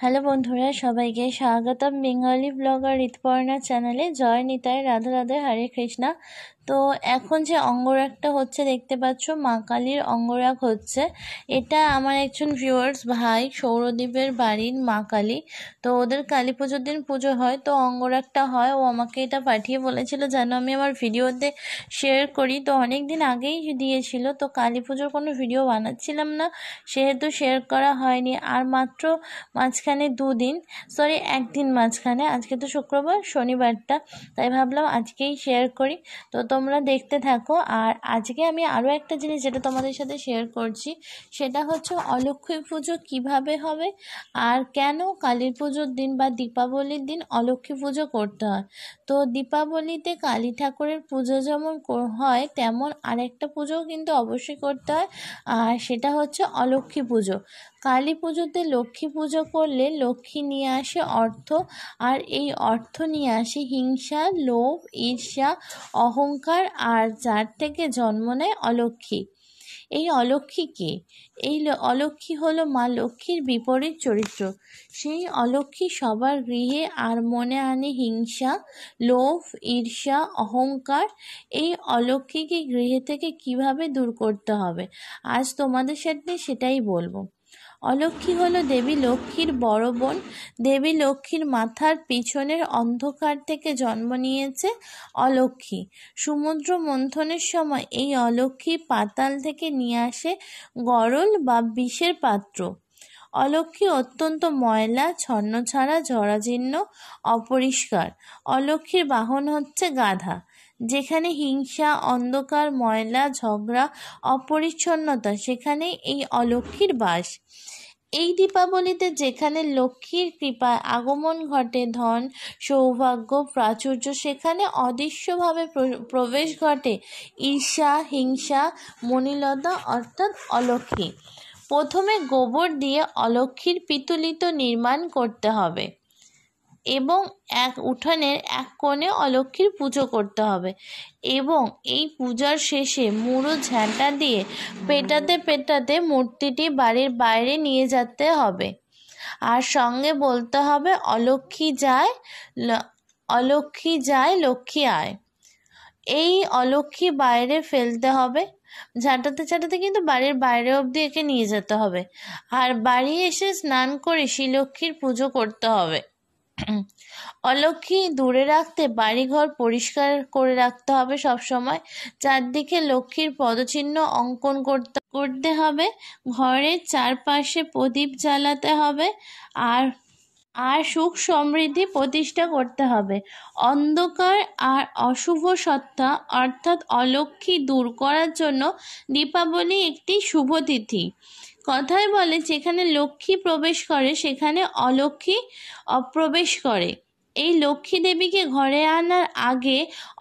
hello বন্ধুরা সবাইকে স্বাগতম বেঙ্গলি ব্লগার ঋতপর্ণা চ্যানেলে জয় নিতাই রাধা রাধা হরে কৃষ্ণা তো এখন যে অঙ্গরাগটা হচ্ছে দেখতে পাচ্ছ মা কালীর অঙ্গরাগ হচ্ছে এটা আমার একজন ভিউয়ার্স ভাই সৌরদ্বীপের বাড়ির মা কালী তো ওদের কালী পুজোর দিন পুজো হয় তো অঙ্গরাগটা হয় ও আমাকে এটা পাঠিয়ে বলেছিল যেন আমি আমার ভিডিওতে শেয়ার করি তো অনেক দিন আগেই দিয়েছিল তো কালী পুজোর কোনো ভিডিও বানাচ্ছিলাম না সেহেতু শেয়ার করা হয়নি আর মাত্র মাঝখানে দুদিন সরি একদিন মাঝখানে আজকে তো শুক্রবার শনিবারটা তাই ভাবলাম আজকেই শেয়ার করি তো তোমরা দেখতে থাকো আর আজকে আমি আরও একটা জিনিস যেটা তোমাদের সাথে শেয়ার করছি সেটা হচ্ছে অলক্ষ্মী পুজো কিভাবে হবে আর কেন কালীর পুজোর দিন বা দীপাবলির দিন অলক্ষ্মী পুজো করতে হয় তো দীপাবলিতে কালী ঠাকুরের পুজো যেমন হয় তেমন আরেকটা পুজো কিন্তু অবশ্যই করতে হয় আর সেটা হচ্ছে অলক্ষ্মী পুজো কালী পুজোতে লক্ষ্মী পুজো করলে লক্ষ্মী নিয়ে আসে অর্থ আর এই অর্থ নিয়ে আসে হিংসা লোভ ঈর্ষা অহংকার অলঙ্কার আর যার থেকে জন্ম নেয় অলক্ষী এই অলক্ষ্মী কে এই অলক্ষী হলো মা লক্ষ্মীর বিপরীত চরিত্র সেই অলক্ষী সবার গৃহে আর মনে আনে হিংসা লোভ ঈর্ষা অহংকার এই অলক্ষীকে গৃহে থেকে কিভাবে দূর করতে হবে আজ তোমাদের সাথে সেটাই বলবো অলক্ষ্মী হল দেবী লক্ষ্মীর বড় বোন দেবী লক্ষ্মীর মাথার পিছনের অন্ধকার থেকে জন্ম নিয়েছে অলক্ষ্মী সমুদ্র মন্থনের সময় এই অলক্ষ্মী পাতাল থেকে নিয়ে আসে গরল বা বিষের পাত্র অলক্ষ্মী অত্যন্ত ময়লা ছন্নছাড়া জরাজীর্ণ অপরিষ্কার অলক্ষ্মীর বাহন হচ্ছে গাধা যেখানে হিংসা অন্ধকার ময়লা ঝগড়া অপরিচ্ছন্নতা সেখানে এই অলক্ষ্মীর বাস এই দীপাবলিতে যেখানে লক্ষ্মীর কৃপায় আগমন ঘটে ধন সৌভাগ্য প্রাচুর্য সেখানে অদৃশ্যভাবে প্রবেশ ঘটে ঈর্ষা হিংসা মনিলতা অর্থাৎ অলক্ষ্মী প্রথমে গোবর দিয়ে অলক্ষীর পিতুলিত নির্মাণ করতে হবে এবং এক উঠানের এক কোণে অলক্ষীর পুজো করতে হবে এবং এই পূজার শেষে মুড়ো ঝাঁটা দিয়ে পেটাতে পেটাতে মূর্তিটি বাড়ির বাইরে নিয়ে যেতে হবে আর সঙ্গে বলতে হবে অলক্ষী যায় অলক্ষী যায় লক্ষ্মী আয় এই অলক্ষী বাইরে ফেলতে হবে ঝাঁটাতে ঝাঁটাতে কিন্তু বাড়ির বাইরে অবধি একে নিয়ে যেতে হবে আর বাড়ি এসে স্নান করে শ্রীলক্ষ্মীর পুজো করতে হবে অলক্ষ্মী দূরে রাখতে বাড়িঘর পরিষ্কার করে রাখতে হবে সব সময় চারদিকে লক্ষ্মীর পদচিহ্ন অঙ্কন করতে করতে হবে ঘরের চারপাশে প্রদীপ জ্বালাতে হবে আর আর সুখ সমৃদ্ধি প্রতিষ্ঠা করতে হবে অন্ধকার আর অশুভ সত্তা অর্থাৎ অলক্ষী দূর করার জন্য দীপাবলি একটি শুভ তিথি কথায় বলে যেখানে লক্ষ্মী প্রবেশ করে সেখানে অলক্ষ্মী অপ্রবেশ করে এই লক্ষ্মী দেবীকে ঘরে আনার আগে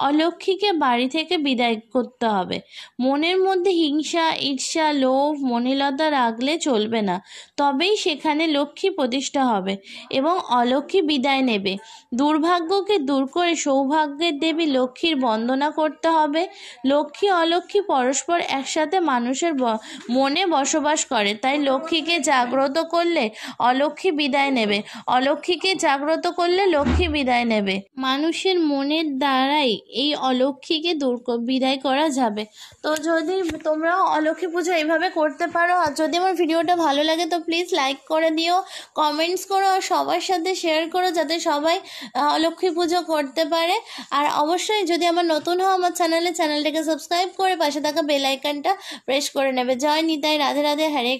অলক্ষ্মীকে বাড়ি থেকে বিদায় করতে হবে মনের মধ্যে হিংসা ঈর্ষা লোভ মনিলতা রাখলে চলবে না তবেই সেখানে লক্ষ্মী প্রতিষ্ঠা হবে এবং অলক্ষ্মী বিদায় নেবে দুর্ভাগ্যকে দূর করে সৌভাগ্যের দেবী লক্ষ্মীর বন্দনা করতে হবে লক্ষ্মী অলক্ষ্মী পরস্পর একসাথে মানুষের মনে বসবাস করে তাই লক্ষ্মীকে জাগ্রত করলে অলক্ষ্মী বিদায় নেবে অলক্ষ্মীকে জাগ্রত করলে লক্ষ্মী অলক্ষে বিদায় নেবে মানুষের মনের দ্বারাই এই অলক্ষীকে দূর বিদায় করা যাবে তো যদি তোমরাও অলক্ষী পুজো এইভাবে করতে পারো আর যদি আমার ভিডিওটা ভালো লাগে তো প্লিজ লাইক করে দিও কমেন্টস করো আর সবার সাথে শেয়ার করো যাতে সবাই অলক্ষী পুজো করতে পারে আর অবশ্যই যদি আমার নতুন হও আমার চ্যানেলে চ্যানেলটাকে সাবস্ক্রাইব করে পাশে থাকা বেলাইকানটা প্রেস করে নেবে জয় নিতাই রাধে রাধে হ্যারে